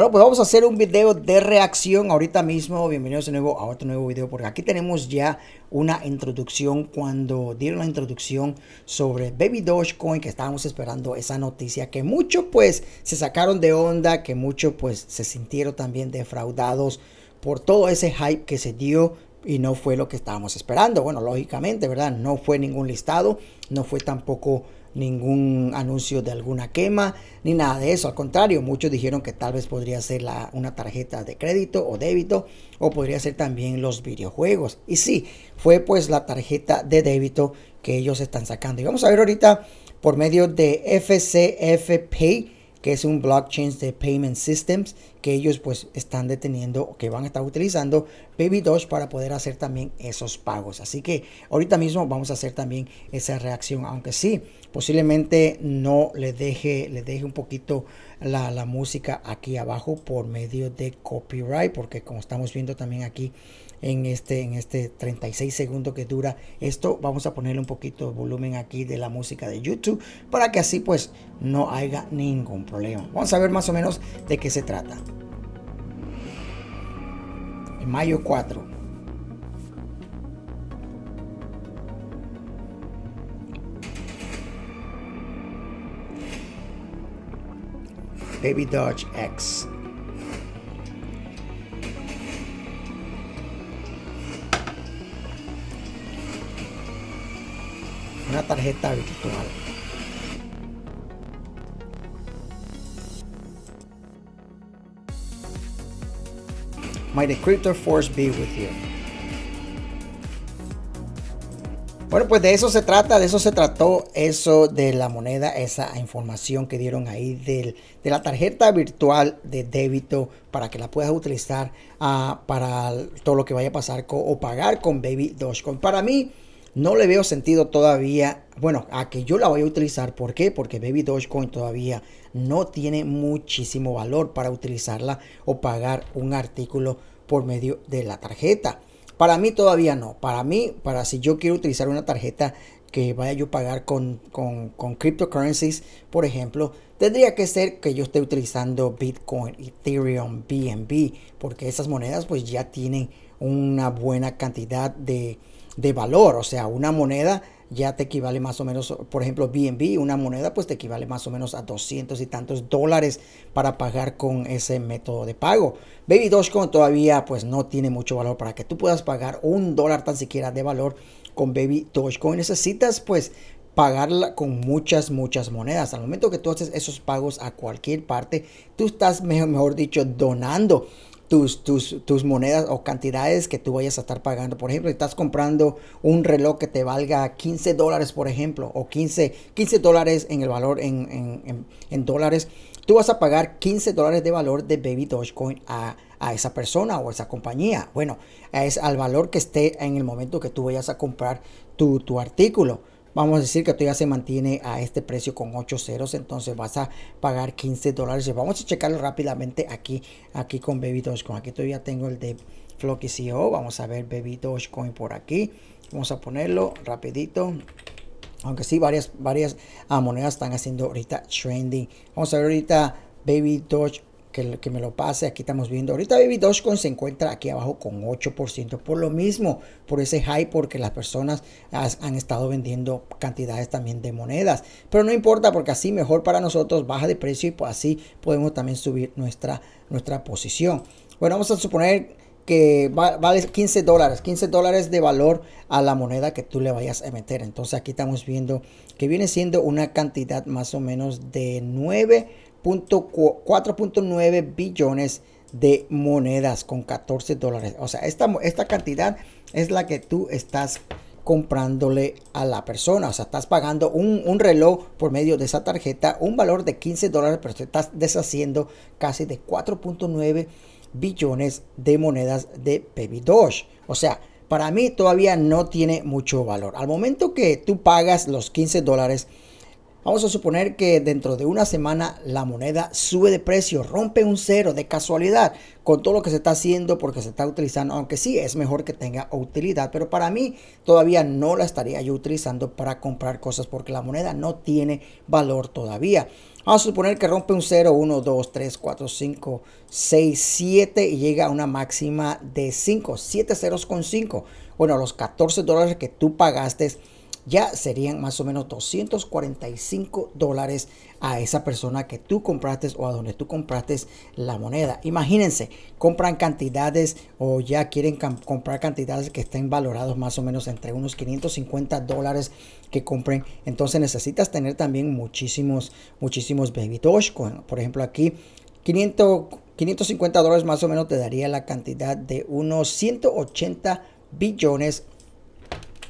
Bueno, pues vamos a hacer un video de reacción ahorita mismo. Bienvenidos de nuevo a otro nuevo video, porque aquí tenemos ya una introducción. Cuando dieron la introducción sobre Baby Dogecoin, que estábamos esperando esa noticia, que muchos pues se sacaron de onda, que muchos pues se sintieron también defraudados por todo ese hype que se dio y no fue lo que estábamos esperando. Bueno, lógicamente, ¿verdad? No fue ningún listado, no fue tampoco ningún anuncio de alguna quema, ni nada de eso. Al contrario, muchos dijeron que tal vez podría ser una tarjeta de crédito o débito, o podría ser también los videojuegos. Y sí, fue pues la tarjeta de débito que ellos están sacando. Y vamos a ver ahorita por medio de FCFP que es un blockchain de payment systems que ellos pues están deteniendo o que van a estar utilizando Baby Doge para poder hacer también esos pagos. Así que ahorita mismo vamos a hacer también esa reacción, aunque sí, posiblemente no le deje, le deje un poquito la, la música aquí abajo por medio de copyright, porque como estamos viendo también aquí en este, en este 36 segundos que dura esto. Vamos a ponerle un poquito de volumen aquí de la música de YouTube para que así pues no haya ningún problema. Vamos a ver más o menos de qué se trata. En mayo 4. Baby Dodge X. tarjeta virtual. My the Force be with you. Bueno, pues de eso se trata, de eso se trató eso de la moneda, esa información que dieron ahí del, de la tarjeta virtual de débito para que la puedas utilizar ah, para todo lo que vaya a pasar o pagar con Baby Dogecoin. Para mí, no le veo sentido todavía, bueno, a que yo la voy a utilizar. ¿Por qué? Porque Baby Dogecoin todavía no tiene muchísimo valor para utilizarla o pagar un artículo por medio de la tarjeta. Para mí todavía no. Para mí, para si yo quiero utilizar una tarjeta que vaya yo a pagar con, con, con cryptocurrencies, por ejemplo, tendría que ser que yo esté utilizando Bitcoin, Ethereum, BNB, porque esas monedas pues ya tienen una buena cantidad de, de valor, o sea, una moneda ya te equivale más o menos, por ejemplo, BNB, una moneda pues te equivale más o menos a 200 y tantos dólares para pagar con ese método de pago. Baby Dogecoin todavía pues no tiene mucho valor para que tú puedas pagar un dólar tan siquiera de valor con Baby Dogecoin. Necesitas pues pagarla con muchas, muchas monedas. Al momento que tú haces esos pagos a cualquier parte, tú estás, mejor dicho, donando tus, tus, tus, monedas o cantidades que tú vayas a estar pagando. Por ejemplo, estás comprando un reloj que te valga 15 dólares, por ejemplo, o 15, 15 dólares en el valor en, dólares, tú vas a pagar 15 dólares de valor de Baby Dogecoin a, esa persona o a esa compañía. Bueno, es al valor que esté en el momento que tú vayas a comprar tu artículo. Vamos a decir que todavía se mantiene a este precio con 8 ceros, entonces vas a pagar 15 dólares. Vamos a checarlo rápidamente aquí, aquí con Baby Dogecoin. Aquí todavía tengo el de Flocky CEO. Vamos a ver Baby Dogecoin por aquí. Vamos a ponerlo rapidito. Aunque sí, varias, varias ah, monedas están haciendo ahorita trending. Vamos a ver ahorita Baby Doge que, que, me lo pase. Aquí estamos viendo. Ahorita Baby Dogecoin se encuentra aquí abajo con 8%. Por lo mismo, por ese high, porque las personas han estado vendiendo cantidades también de monedas. Pero no importa, porque así mejor para nosotros baja de precio y pues así podemos también subir nuestra, nuestra posición. Bueno, vamos a suponer que vale 15 dólares, 15 dólares de valor a la moneda que tú le vayas a meter. Entonces aquí estamos viendo que viene siendo una cantidad más o menos de 4.9 billones de monedas con 14 dólares. O sea, esta, esta cantidad es la que tú estás comprándole a la persona. O sea, estás pagando un, un, reloj por medio de esa tarjeta, un valor de 15 dólares, pero te estás deshaciendo casi de 4.9 billones de monedas de Baby Doge. O sea, para mí todavía no tiene mucho valor. Al momento que tú pagas los 15 dólares, Vamos a suponer que dentro de una semana la moneda sube de precio, rompe un cero de casualidad con todo lo que se está haciendo porque se está utilizando, aunque sí es mejor que tenga utilidad, pero para mí todavía no la estaría yo utilizando para comprar cosas porque la moneda no tiene valor todavía. Vamos a suponer que rompe un cero 1, 2, 3, 4, 5, 6, 7 y llega a una máxima de 5, 7 ceros con 5. Bueno, los 14 dólares que tú pagaste ya serían más o menos 245 dólares a esa persona que tú compraste o a donde tú compraste la moneda. Imagínense, compran cantidades o ya quieren comprar cantidades que estén valorados más o menos entre unos 550 dólares que compren. Entonces necesitas tener también muchísimos, muchísimos baby Dogecoin. Por ejemplo, aquí 500, 550 dólares más o menos te daría la cantidad de unos 180 billones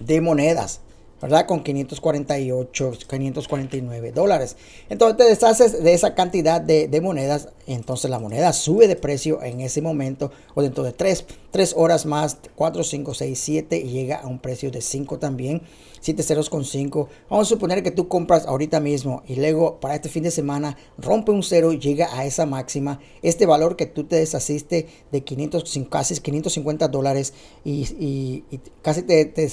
de monedas. ¿verdad? Con 548, 549 dólares. Entonces te deshaces de esa cantidad de, monedas. Entonces la moneda sube de precio en ese momento o dentro de 3, 3 horas más, 4, 5, 6, 7 y llega a un precio de 5 también. 7 ceros con 5. Vamos a suponer que tú compras ahorita mismo y luego para este fin de semana rompe un cero y llega a esa máxima. Este valor que tú te deshaciste de 500, casi 550 dólares y, casi te, te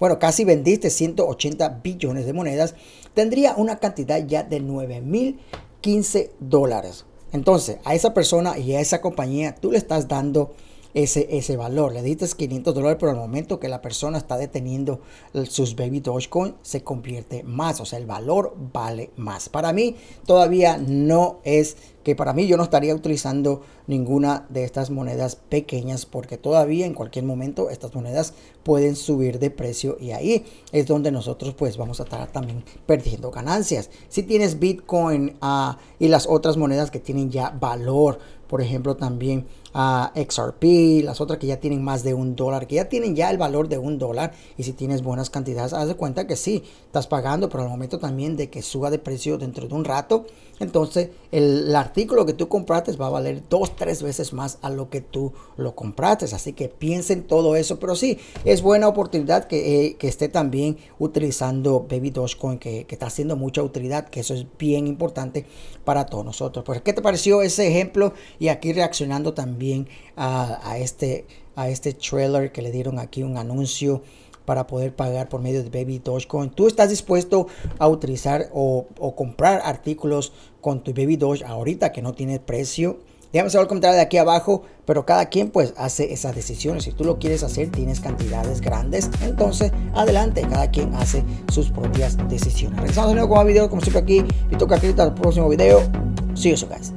bueno, casi vendiste 180 billones de monedas, tendría una cantidad ya de 9.015 dólares. Entonces, a esa persona y a esa compañía tú le estás dando ese, valor. Le dices 500 dólares, pero al momento que la persona está deteniendo sus baby Dogecoin, se convierte más. O sea, el valor vale más. Para mí, todavía no es que para mí yo no estaría utilizando ninguna de estas monedas pequeñas porque todavía en cualquier momento estas monedas pueden subir de precio y ahí es donde nosotros pues vamos a estar también perdiendo ganancias. Si tienes Bitcoin ah, y las otras monedas que tienen ya valor, por ejemplo también a XRP, las otras que ya tienen más de un dólar, que ya tienen ya el valor de un dólar. Y si tienes buenas cantidades, haz de cuenta que sí, estás pagando, pero al momento también de que suba de precio dentro de un rato, entonces el, artículo que tú compraste va a valer dos, tres veces más a lo que tú lo compraste. Así que piensa en todo eso, pero sí, es buena oportunidad eh, que, esté también utilizando Baby Dogecoin, que, que está haciendo mucha utilidad, que eso es bien importante para todos nosotros. Pues, ¿qué te pareció ese ejemplo? Y aquí reaccionando también bien a, este, a este trailer que le dieron aquí un anuncio para poder pagar por medio de Baby Dogecoin. Tú estás dispuesto a utilizar o, comprar artículos con tu Baby Doge ahorita que no tiene precio. Déjame saber el comentario de aquí abajo, pero cada quien pues hace esas decisiones. Si tú lo quieres hacer, tienes cantidades grandes, entonces adelante, cada quien hace sus propias decisiones. Regresamos de nuevo con como siempre aquí, y toca clic al próximo video. See you guys.